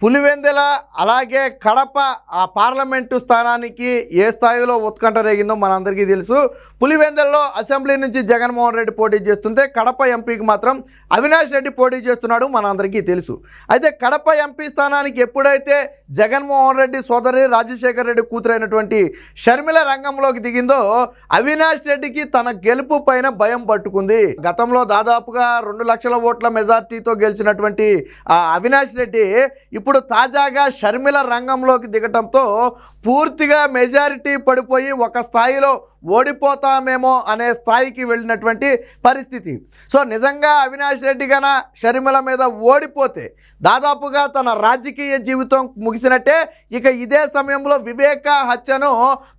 పులివెందెల అలాగే కడప ఆ పార్లమెంటు స్థానానికి ఏ స్థాయిలో ఉత్కంఠ రేగిందో మనందరికీ తెలుసు పులివెందెలలో అసెంబ్లీ నుంచి జగన్మోహన్ రెడ్డి పోటీ చేస్తుంటే కడప ఎంపీకి మాత్రం అవినాష్ రెడ్డి పోటీ చేస్తున్నాడు మనందరికీ తెలుసు అయితే కడప ఎంపీ స్థానానికి ఎప్పుడైతే జగన్మోహన్ రెడ్డి సోదరి రాజశేఖర్ రెడ్డి కూతురైనటువంటి షర్మిల రంగంలోకి దిగిందో అవినాష్ రెడ్డికి తన గెలుపు పైన భయం పట్టుకుంది గతంలో దాదాపుగా రెండు లక్షల ఓట్ల మెజార్టీతో గెలిచినటువంటి అవినాష్ రెడ్డి ఇప్పుడు తాజాగా షర్మిల రంగంలోకి దిగటంతో పూర్తిగా మెజారిటీ పడిపోయి ఒక స్థాయిలో ఓడిపోతామేమో అనే స్థాయికి వెళ్ళినటువంటి పరిస్థితి సో నిజంగా అవినాష్ రెడ్డి గన షర్మిల మీద ఓడిపోతే దాదాపుగా తన రాజకీయ జీవితం ముగిసినట్టే ఇక ఇదే సమయంలో వివేక హత్యను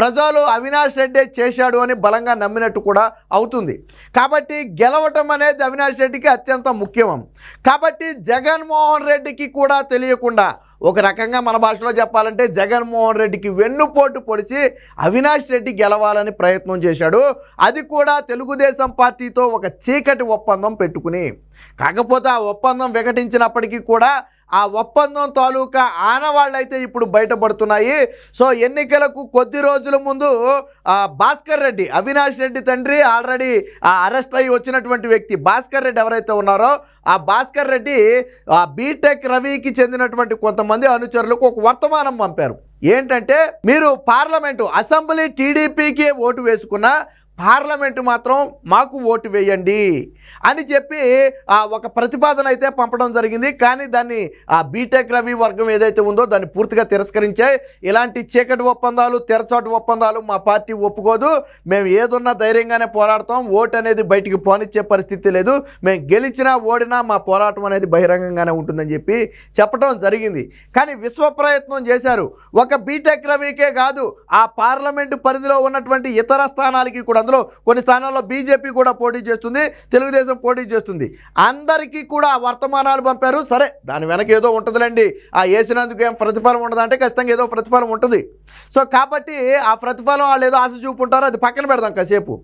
ప్రజలు అవినాష్ రెడ్డి చేశాడు అని బలంగా నమ్మినట్టు కూడా అవుతుంది కాబట్టి గెలవటం అనేది అవినాష్ రెడ్డికి అత్యంత ముఖ్యం కాబట్టి జగన్మోహన్ రెడ్డికి కూడా తెలియకుండా ఒక రకంగా మన భాషలో చెప్పాలంటే జగన్మోహన్ రెడ్డికి వెన్నుపోటు పొడిచి అవినాష్ రెడ్డి గెలవాలని ప్రయత్నం చేశాడు అది కూడా తెలుగుదేశం పార్టీతో ఒక చీకటి ఒప్పందం పెట్టుకుని కాకపోతే ఆ ఒప్పందం వికటించినప్పటికీ కూడా ఆ ఒప్పందం తాలూకా ఆనవాళ్ళైతే ఇప్పుడు బయటపడుతున్నాయి సో ఎన్నికలకు కొద్ది రోజుల ముందు భాస్కర్ రెడ్డి అవినాష్ రెడ్డి తండ్రి ఆల్రెడీ అరెస్ట్ అయ్యి వచ్చినటువంటి వ్యక్తి భాస్కర్ రెడ్డి ఎవరైతే ఉన్నారో ఆ భాస్కర్ రెడ్డి బీటెక్ రవికి చెందినటువంటి కొంతమంది అనుచరులకు ఒక వర్తమానం పంపారు ఏంటంటే మీరు పార్లమెంటు అసెంబ్లీ టీడీపీకి ఓటు వేసుకున్నా పార్లమెంటు మాత్రం మాకు ఓటు వేయండి అని చెప్పి ఒక ప్రతిపాదన అయితే పంపడం జరిగింది కానీ దాన్ని ఆ బీటెక్ రవి వర్గం ఏదైతే ఉందో దాన్ని పూర్తిగా తిరస్కరించాయి ఇలాంటి చీకటి ఒప్పందాలు తెరచాటు ఒప్పందాలు మా పార్టీ ఒప్పుకోదు మేము ఏదున్నా ధైర్యంగానే పోరాడతాం ఓటు అనేది బయటికి పోనిచ్చే పరిస్థితి లేదు మేము గెలిచినా ఓడినా మా పోరాటం అనేది బహిరంగంగానే ఉంటుందని చెప్పి చెప్పడం జరిగింది కానీ విశ్వ ప్రయత్నం చేశారు ఒక బీటెక్ రవికే కాదు ఆ పార్లమెంటు పరిధిలో ఉన్నటువంటి ఇతర స్థానాలకి కూడా అందులో కొన్ని స్థానాల్లో బీజేపీ కూడా పోటీ చేస్తుంది తెలుగుదేశం పోటీ చేస్తుంది అందరికీ కూడా వర్తమానాలు పంపారు సరే దాని వెనక ఏదో ఉంటుందిలేండి ఆ వేసినందుకు ఏం ప్రతిఫలం ఉండదంటే ఖచ్చితంగా ఏదో ప్రతిఫలం ఉంటుంది సో కాబట్టి ఆ ప్రతిఫలం వాళ్ళు ఏదో ఆశ చూపుంటారో అది పక్కన పెడదాం కాసేపు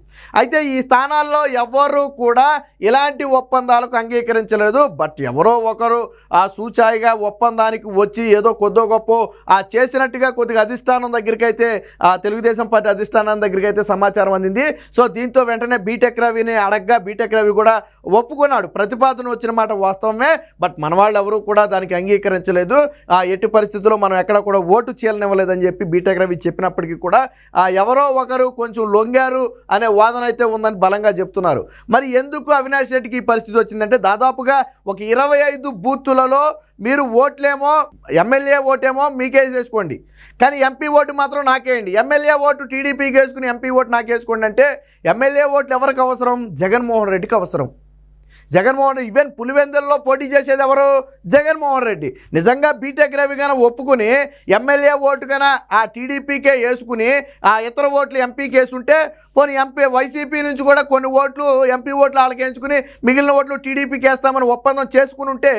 అయితే ఈ స్థానాల్లో ఎవరు కూడా ఇలాంటి ఒప్పందాలకు అంగీకరించలేదు బట్ ఎవరో ఒకరు ఆ సూచాయిగా ఒప్పందానికి వచ్చి ఏదో కొద్దో గొప్ప ఆ చేసినట్టుగా కొద్దిగా అధిష్టానం దగ్గరికి అయితే ఆ తెలుగుదేశం పార్టీ అధిష్టానం దగ్గరికి అయితే సమాచారం అందింది సో దీంతో వెంటనే బీటెక్ రవిని అడగ్గా బీటెక్ రవి కూడా ఒప్పుకున్నాడు ప్రతిపాదన వచ్చిన మాట వాస్తవమే బట్ మన వాళ్ళు ఎవరు కూడా దానికి అంగీకరించలేదు ఆ ఎట్టి పరిస్థితుల్లో మనం ఎక్కడ కూడా ఓటు చేయలనివ్వలేదని చెప్పి బీటెక్ రవి చెప్పినప్పటికీ కూడా ఎవరో ఒకరు కొంచెం లొంగారు అనే వాదన అయితే ఉందని బలంగా చెప్తున్నారు మరి ఎందుకు అవినాష్ రెడ్డికి ఈ పరిస్థితి వచ్చిందంటే దాదాపుగా ఒక ఇరవై ఐదు బూత్తులలో మీరు ఓట్లేమో ఎమ్మెల్యే ఓటేమో మీకేసేసుకోండి కానీ ఎంపీ ఓటు మాత్రం నాకేయండి ఎమ్మెల్యే ఓటు టీడీపీకి వేసుకుని ఎంపీ ఓటు నాకేసుకోండి అంటే ఎమ్మెల్యే ఓట్లు ఎవరికి అవసరం జగన్మోహన్ రెడ్డికి అవసరం జగన్మోహన్ రెడ్డి ఈవెన్ పులివెందుల్లో పోటీ చేసేది ఎవరు జగన్మోహన్ రెడ్డి నిజంగా బీటెక్ రవి కన్నా ఒప్పుకుని ఎమ్మెల్యే ఓటుకైనా ఆ టీడీపీకే వేసుకుని ఆ ఇతర ఓట్లు ఎంపీకి వేసుంటే కొన్ని ఎంపీ వైసీపీ నుంచి కూడా కొన్ని ఓట్లు ఎంపీ ఓట్లు వాళ్ళకి మిగిలిన ఓట్లు టీడీపీకి వేస్తామని ఒప్పందం చేసుకుని ఉంటే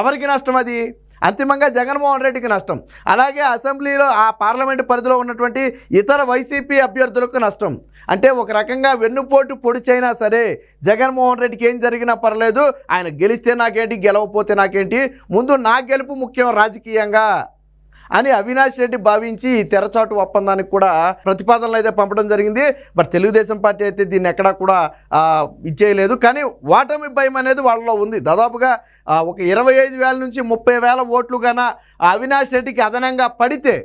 ఎవరికి నష్టం అది అంతిమంగా జగన్మోహన్ రెడ్డికి నష్టం అలాగే అసెంబ్లీలో ఆ పార్లమెంటు పరిధిలో ఉన్నటువంటి ఇతర వైసీపీ అభ్యర్థులకు నష్టం అంటే ఒక రకంగా వెన్నుపోటు పొడిచైనా సరే జగన్మోహన్ రెడ్డికి ఏం జరిగినా పర్లేదు ఆయన గెలిస్తే నాకేంటి గెలవపోతే నాకేంటి ముందు నా గెలుపు ముఖ్యం రాజకీయంగా అని అవినాష్ రెడ్డి భావించి ఈ తెరచాటు ఒప్పందానికి కూడా ప్రతిపాదనలు అయితే పంపడం జరిగింది బట్ తెలుగుదేశం పార్టీ అయితే దీన్ని ఎక్కడా కూడా ఇచ్చేయలేదు కానీ ఓటమి భయం అనేది వాళ్ళలో ఉంది దాదాపుగా ఒక ఇరవై నుంచి ముప్పై వేల ఓట్లు అవినాష్ రెడ్డికి అదనంగా పడితే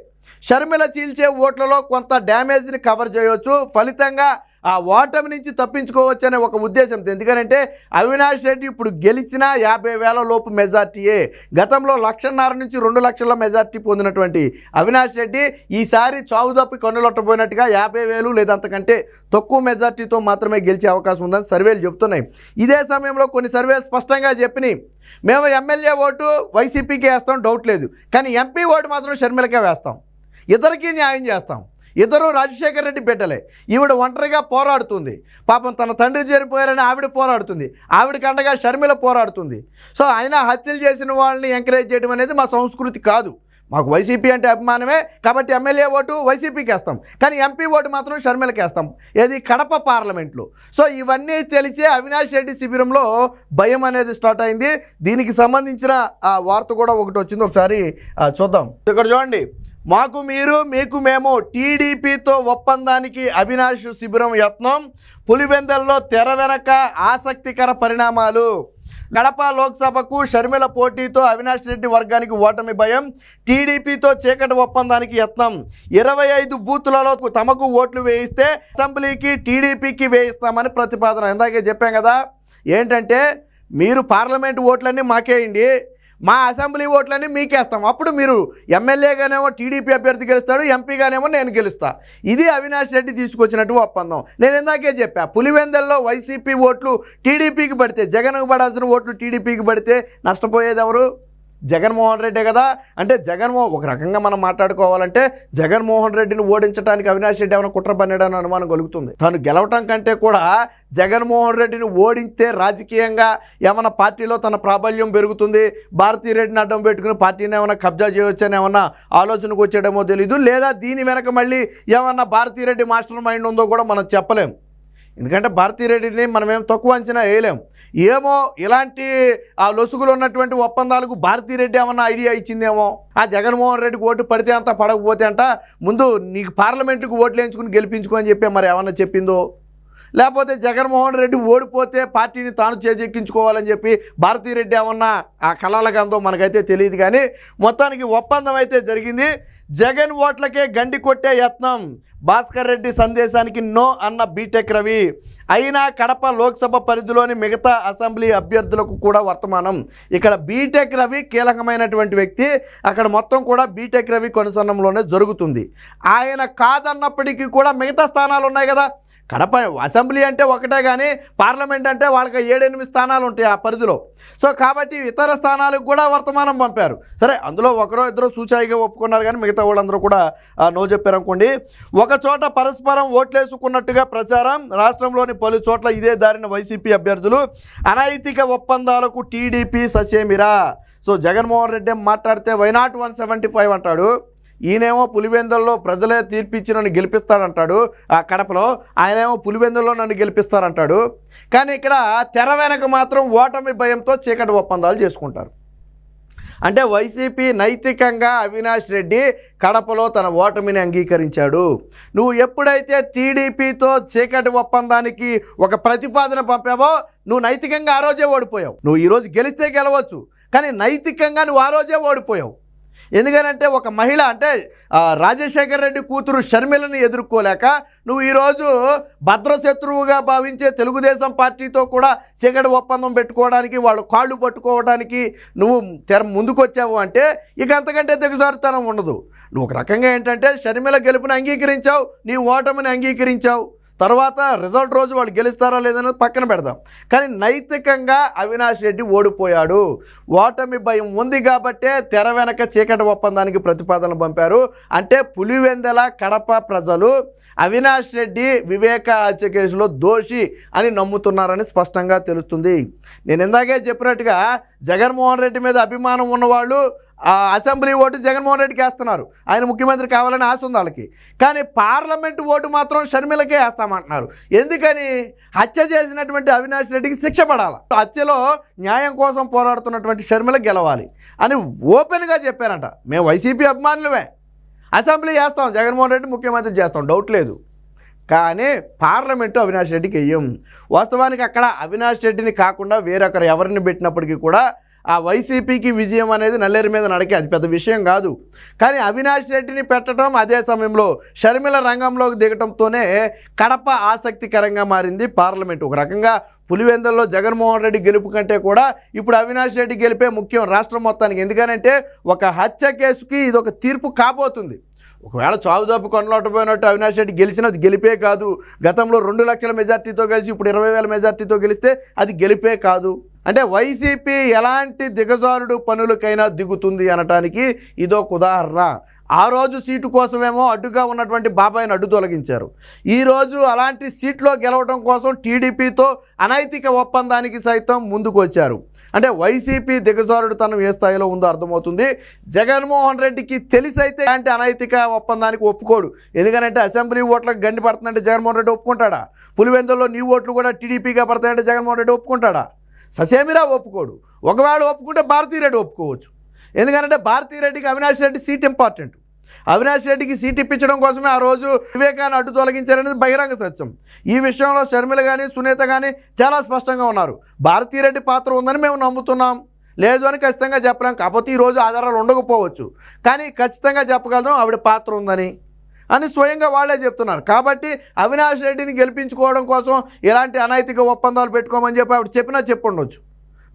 షర్మిల చీల్చే ఓట్లలో కొంత డ్యామేజ్ని కవర్ చేయవచ్చు ఫలితంగా ఆ ఓటమి నుంచి తప్పించుకోవచ్చనే ఒక ఉద్దేశంతో ఎందుకంటే అవినాష్ రెడ్డి ఇప్పుడు గెలిచిన యాభై వేల లోపు మెజార్టీయే గతంలో లక్షన్నర నుంచి రెండు లక్షల మెజార్టీ పొందినటువంటి అవినాష్ రెడ్డి ఈసారి చావు తప్పి కొండలొట్టబోయినట్టుగా యాభై వేలు లేదా అంతకంటే తక్కువ మెజార్టీతో మాత్రమే గెలిచే అవకాశం ఉందని సర్వేలు చెబుతున్నాయి ఇదే సమయంలో కొన్ని సర్వేలు స్పష్టంగా చెప్పినాయి మేము ఎమ్మెల్యే ఓటు వైసీపీకి వేస్తాం డౌట్ లేదు కానీ ఎంపీ ఓటు మాత్రం షర్మిలకే వేస్తాం ఇద్దరికీ న్యాయం చేస్తాం ఇద్దరు రాజశేఖర రెడ్డి బిడ్డలే ఈవిడ ఒంటరిగా పోరాడుతుంది పాపం తన తండ్రి చేరిపోయారని ఆవిడ పోరాడుతుంది ఆవిడ కండగా షర్మిల పోరాడుతుంది సో ఆయన హత్యలు చేసిన వాళ్ళని ఎంకరేజ్ చేయడం అనేది మా సంస్కృతి కాదు మాకు వైసీపీ అంటే అభిమానమే కాబట్టి ఎమ్మెల్యే ఓటు వైసీపీకి వేస్తాం కానీ ఎంపీ ఓటు మాత్రం షర్మిలకి వేస్తాం ఏది కడప పార్లమెంట్లో సో ఇవన్నీ తెలిసే అవినాష్ రెడ్డి శిబిరంలో భయం అనేది స్టార్ట్ అయింది దీనికి సంబంధించిన వార్త కూడా ఒకటి వచ్చింది ఒకసారి చూద్దాం ఇక్కడ చూడండి మాకు మీరు మీకు మేము టీడీపీతో ఒప్పందానికి అవినాష్ శిబిరం యత్నం పులివెందల్లో తెర వెనక ఆసక్తికర పరిణామాలు కడప లోక్సభకు షర్మిల పోటీతో అవినాష్ రెడ్డి వర్గానికి ఓటమి భయం టీడీపీతో చీకటి ఒప్పందానికి యత్నం ఇరవై ఐదు బూతులలో తమకు ఓట్లు వేయిస్తే అసెంబ్లీకి టీడీపీకి వేయిస్తామని ప్రతిపాదన ఇందాకే చెప్పాం కదా ఏంటంటే మీరు పార్లమెంట్ ఓట్లన్నీ మాకేయండి మా అసెంబ్లీ ఓట్లన్నీ మీకేస్తాం అప్పుడు మీరు ఎమ్మెల్యేగానేమో టీడీపీ అభ్యర్థి గెలుస్తాడు ఎంపీగానేమో నేను గెలుస్తా ఇది అవినాష్ రెడ్డి తీసుకొచ్చినట్టు ఒప్పందం నేను ఇందాకే చెప్పా పులివెందల్లో వైసీపీ ఓట్లు టీడీపీకి పడితే జగన్కు పడాల్సిన ఓట్లు టీడీపీకి పడితే ఎవరు జగన్మోహన్ రెడ్డే కదా అంటే జగన్మోహన్ ఒక రకంగా మనం మాట్లాడుకోవాలంటే జగన్మోహన్ రెడ్డిని ఓడించడానికి అవినాష్ రెడ్డి ఏమైనా కుట్ర పన్నాడని అనుమానం కలుగుతుంది తను గెలవటం కంటే కూడా జగన్మోహన్ రెడ్డిని ఓడించే రాజకీయంగా ఏమైనా పార్టీలో తన ప్రాబల్యం పెరుగుతుంది భారతీయ రెడ్డిని అడ్డం పెట్టుకుని పార్టీని ఏమైనా కబ్జా చేయవచ్చు అని ఏమన్నా ఆలోచనకు వచ్చేయడమో తెలీదు లేదా దీని వెనక మళ్ళీ ఏమన్నా భారతీయ రెడ్డి మాస్టర్ మైండ్ ఉందో కూడా మనం చెప్పలేము ఎందుకంటే రెడ్డిని మనమేం తక్కువ అంచనా వేయలేం ఏమో ఇలాంటి ఆ లొసుగులు ఉన్నటువంటి ఒప్పందాలకు రెడ్డి ఏమన్నా ఐడియా ఇచ్చిందేమో ఆ జగన్మోహన్ రెడ్డికి ఓటు పడితే అంత పడకపోతే అంట ముందు నీకు పార్లమెంటుకు ఓట్లు వేయించుకుని గెలిపించుకో అని చెప్పి మరి ఏమన్నా చెప్పిందో లేకపోతే జగన్మోహన్ రెడ్డి ఓడిపోతే పార్టీని తాను చేజెక్కించుకోవాలని చెప్పి భారతీరెడ్డి ఏమన్నా ఆ కళల గంధం మనకైతే తెలియదు కానీ మొత్తానికి ఒప్పందం అయితే జరిగింది జగన్ ఓట్లకే గండి కొట్టే యత్నం భాస్కర్ రెడ్డి సందేశానికి నో అన్న బీటెక్ రవి అయినా కడప లోక్సభ పరిధిలోని మిగతా అసెంబ్లీ అభ్యర్థులకు కూడా వర్తమానం ఇక్కడ బీటెక్ రవి కీలకమైనటువంటి వ్యక్తి అక్కడ మొత్తం కూడా బీటెక్ రవి కొనసన్నంలోనే జరుగుతుంది ఆయన కాదన్నప్పటికీ కూడా మిగతా స్థానాలు ఉన్నాయి కదా కడప అసెంబ్లీ అంటే ఒకటే కానీ పార్లమెంట్ అంటే వాళ్ళకి ఏడెనిమిది స్థానాలు ఉంటాయి ఆ పరిధిలో సో కాబట్టి ఇతర స్థానాలకు కూడా వర్తమానం పంపారు సరే అందులో ఒకరో ఇద్దరు సూచాయిగా ఒప్పుకున్నారు కానీ మిగతా వాళ్ళందరూ కూడా నో చెప్పారు అనుకోండి ఒక చోట పరస్పరం ఓట్లేసుకున్నట్టుగా ప్రచారం రాష్ట్రంలోని పలు చోట్ల ఇదే దారిన వైసీపీ అభ్యర్థులు అనైతిక ఒప్పందాలకు టీడీపీ ససేమిరా సో జగన్మోహన్ రెడ్డి మాట్లాడితే వైనాట్ వన్ సెవెంటీ ఫైవ్ అంటాడు ఈయనేమో పులివెందుల్లో ప్రజలే తీర్పిచ్చి నన్ను గెలిపిస్తాడంటాడు ఆ కడపలో ఆయనేమో పులివెందుల్లో నన్ను గెలిపిస్తారంటాడు కానీ ఇక్కడ తెర వెనక మాత్రం ఓటమి భయంతో చీకటి ఒప్పందాలు చేసుకుంటారు అంటే వైసీపీ నైతికంగా అవినాష్ రెడ్డి కడపలో తన ఓటమిని అంగీకరించాడు నువ్వు ఎప్పుడైతే టీడీపీతో చీకటి ఒప్పందానికి ఒక ప్రతిపాదన పంపావో నువ్వు నైతికంగా ఆ రోజే ఓడిపోయావు నువ్వు ఈరోజు గెలిస్తే గెలవచ్చు కానీ నైతికంగా నువ్వు ఆ రోజే ఓడిపోయావు ఎందుకనంటే ఒక మహిళ అంటే రాజశేఖర రెడ్డి కూతురు షర్మిలని ఎదుర్కోలేక నువ్వు ఈరోజు భద్రశత్రువుగా భావించే తెలుగుదేశం పార్టీతో కూడా చీకటి ఒప్పందం పెట్టుకోవడానికి వాళ్ళు కాళ్ళు పట్టుకోవడానికి నువ్వు తెర ముందుకొచ్చావు అంటే ఇక అంతకంటే దిగజారుతనం ఉండదు నువ్వు ఒక రకంగా ఏంటంటే షర్మిల గెలుపుని అంగీకరించావు నీ ఓటమిని అంగీకరించావు తర్వాత రిజల్ట్ రోజు వాళ్ళు గెలుస్తారా లేదనేది పక్కన పెడదాం కానీ నైతికంగా అవినాష్ రెడ్డి ఓడిపోయాడు ఓటమి భయం ఉంది కాబట్టే తెర వెనక చీకటి ఒప్పందానికి ప్రతిపాదనలు పంపారు అంటే పులివెందెల కడప ప్రజలు అవినాష్ రెడ్డి వివేక హత్య కేసులో దోషి అని నమ్ముతున్నారని స్పష్టంగా తెలుస్తుంది నేను ఇందాకే చెప్పినట్టుగా జగన్మోహన్ రెడ్డి మీద అభిమానం ఉన్నవాళ్ళు అసెంబ్లీ ఓటు జగన్మోహన్ రెడ్డికి వేస్తున్నారు ఆయన ముఖ్యమంత్రి కావాలని ఆశ ఉంది వాళ్ళకి కానీ పార్లమెంట్ ఓటు మాత్రం షర్మిలకే వేస్తామంటున్నారు ఎందుకని హత్య చేసినటువంటి అవినాష్ రెడ్డికి శిక్ష పడాలి హత్యలో న్యాయం కోసం పోరాడుతున్నటువంటి షర్మిల గెలవాలి అని ఓపెన్గా చెప్పారంట మేము వైసీపీ అభిమానులమే అసెంబ్లీ చేస్తాం జగన్మోహన్ రెడ్డి ముఖ్యమంత్రి చేస్తాం డౌట్ లేదు కానీ పార్లమెంటు అవినాష్ రెడ్డికి వేయం వాస్తవానికి అక్కడ అవినాష్ రెడ్డిని కాకుండా వేరొకరు ఎవరిని పెట్టినప్పటికీ కూడా ఆ వైసీపీకి విజయం అనేది నల్లేరు మీద నడకే అది పెద్ద విషయం కాదు కానీ అవినాష్ రెడ్డిని పెట్టడం అదే సమయంలో షర్మిల రంగంలోకి దిగటంతోనే కడప ఆసక్తికరంగా మారింది పార్లమెంట్ ఒక రకంగా పులివెందుల్లో జగన్మోహన్ రెడ్డి గెలుపు కంటే కూడా ఇప్పుడు అవినాష్ రెడ్డి గెలిపే ముఖ్యం రాష్ట్రం మొత్తానికి ఎందుకనంటే ఒక హత్య కేసుకి ఇది ఒక తీర్పు కాబోతుంది ఒకవేళ చావుదాపు పోయినట్టు అవినాష్ రెడ్డి గెలిచిన అది గెలిపే కాదు గతంలో రెండు లక్షల మెజార్టీతో కలిసి ఇప్పుడు ఇరవై వేల మెజార్టీతో గెలిస్తే అది గెలిపే కాదు అంటే వైసీపీ ఎలాంటి దిగజారుడు పనులకైనా దిగుతుంది అనటానికి ఇదొక ఉదాహరణ ఆ రోజు సీటు కోసమేమో అడ్డుగా ఉన్నటువంటి బాబాయ్ని అడ్డు తొలగించారు ఈరోజు అలాంటి సీట్లో గెలవడం కోసం టీడీపీతో అనైతిక ఒప్పందానికి సైతం ముందుకొచ్చారు అంటే వైసీపీ దిగజారుడు తనం ఏ స్థాయిలో ఉందో అర్థమవుతుంది జగన్మోహన్ రెడ్డికి తెలిసైతే అంటే అనైతిక ఒప్పందానికి ఒప్పుకోడు ఎందుకంటే అసెంబ్లీ ఓట్లకు గండి పడుతుందంటే జగన్మోహన్ రెడ్డి ఒప్పుకుంటాడా పులివెందుల్లో నీ ఓట్లు కూడా టీడీపీగా పడతాయంటే జగన్మోహన్ రెడ్డి ఒప్పుకుంటాడా ససేమిరా ఒప్పుకోడు ఒకవేళ ఒప్పుకుంటే భారతీరెడ్డి ఒప్పుకోవచ్చు ఎందుకంటే భారతీరెడ్డికి అవినాష్ రెడ్డి సీట్ ఇంపార్టెంట్ అవినాష్ రెడ్డికి సీట్ ఇప్పించడం కోసమే ఆ రోజు వివేకాన్ని అడ్డు తొలగించారనేది బహిరంగ సత్యం ఈ విషయంలో షర్మిల కానీ సునీత కానీ చాలా స్పష్టంగా ఉన్నారు భారతీరెడ్డి పాత్ర ఉందని మేము నమ్ముతున్నాం లేదు అని ఖచ్చితంగా చెప్పలేం కాకపోతే ఈరోజు ఆధారాలు ఉండకపోవచ్చు కానీ ఖచ్చితంగా చెప్పగలం ఆవిడ పాత్ర ఉందని అని స్వయంగా వాళ్ళే చెప్తున్నారు కాబట్టి అవినాష్ రెడ్డిని గెలిపించుకోవడం కోసం ఎలాంటి అనైతిక ఒప్పందాలు పెట్టుకోమని చెప్పి ఆవిడ చెప్పినా చెప్పుండొచ్చు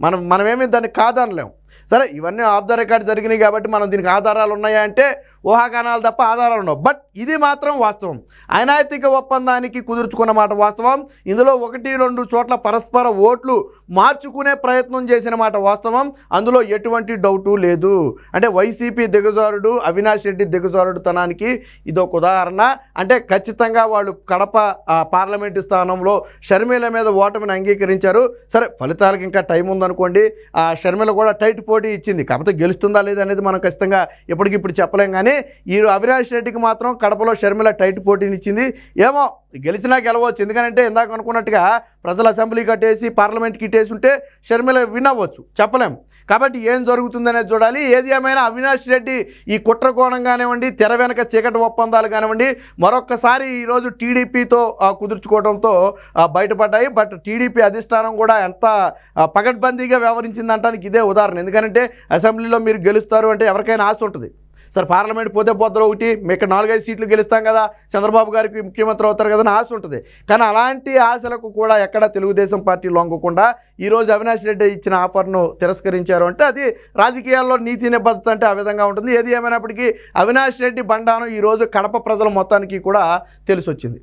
మనం మనమేమి దాన్ని కాదనలేము సరే ఇవన్నీ ఆఫ్ ద రికార్డ్ జరిగినాయి కాబట్టి మనం దీనికి ఆధారాలు ఉన్నాయా అంటే ఊహాగానాలు తప్ప ఆధారాలు ఉన్నావు బట్ ఇది మాత్రం వాస్తవం అనైతిక ఒప్పందానికి కుదుర్చుకున్న మాట వాస్తవం ఇందులో ఒకటి రెండు చోట్ల పరస్పర ఓట్లు మార్చుకునే ప్రయత్నం చేసిన మాట వాస్తవం అందులో ఎటువంటి డౌటు లేదు అంటే వైసీపీ దిగజారుడు అవినాష్ రెడ్డి దిగజారుడుతనానికి ఒక ఉదాహరణ అంటే ఖచ్చితంగా వాళ్ళు కడప పార్లమెంటు స్థానంలో షర్మిల మీద ఓటమిని అంగీకరించారు సరే ఫలితాలకు ఇంకా టైం ఉందనుకోండి ఆ షర్మిల కూడా టైట్ బయట పోటీ ఇచ్చింది కాకపోతే గెలుస్తుందా లేదా అనేది మనం ఖచ్చితంగా ఇప్పుడు చెప్పలేం కానీ ఈ అవినాష్ రెడ్డికి మాత్రం కడపలో షర్మిల టైట్ పోటీనిచ్చింది ఏమో గెలిచినా గెలవచ్చు ఎందుకంటే ఇందాక అనుకున్నట్టుగా ప్రజల అసెంబ్లీ కట్టేసి పార్లమెంట్కి ఇట్టేసి ఉంటే షర్మిల విన్ అవ్వచ్చు చెప్పలేం కాబట్టి ఏం జరుగుతుందనేది చూడాలి ఏది ఏమైనా అవినాష్ రెడ్డి ఈ కుట్ర కోణం కానివ్వండి తెర వెనక చీకటి ఒప్పందాలు కానివ్వండి మరొక్కసారి ఈరోజు టీడీపీతో కుదుర్చుకోవడంతో బయటపడ్డాయి బట్ టీడీపీ అధిష్టానం కూడా ఎంత పగడ్బందీగా వ్యవహరించిందంటానికి ఇదే ఉదాహరణ ఎందుకంటే అసెంబ్లీలో మీరు గెలుస్తారు అంటే ఎవరికైనా ఆశ ఉంటుంది సార్ పార్లమెంట్ పోతే పోతారు ఒకటి మీకు నాలుగైదు సీట్లు గెలుస్తాం కదా చంద్రబాబు గారికి ముఖ్యమంత్రి అవుతారు కదా అని ఆశ ఉంటుంది కానీ అలాంటి ఆశలకు కూడా ఎక్కడ తెలుగుదేశం పార్టీ లొంగకుండా ఈరోజు అవినాష్ రెడ్డి ఇచ్చిన ఆఫర్ను తిరస్కరించారు అంటే అది రాజకీయాల్లో నీతి నిబద్ధత అంటే ఆ విధంగా ఉంటుంది ఏది ఏమైనప్పటికీ అవినాష్ రెడ్డి బండాను ఈరోజు కడప ప్రజల మొత్తానికి కూడా తెలిసొచ్చింది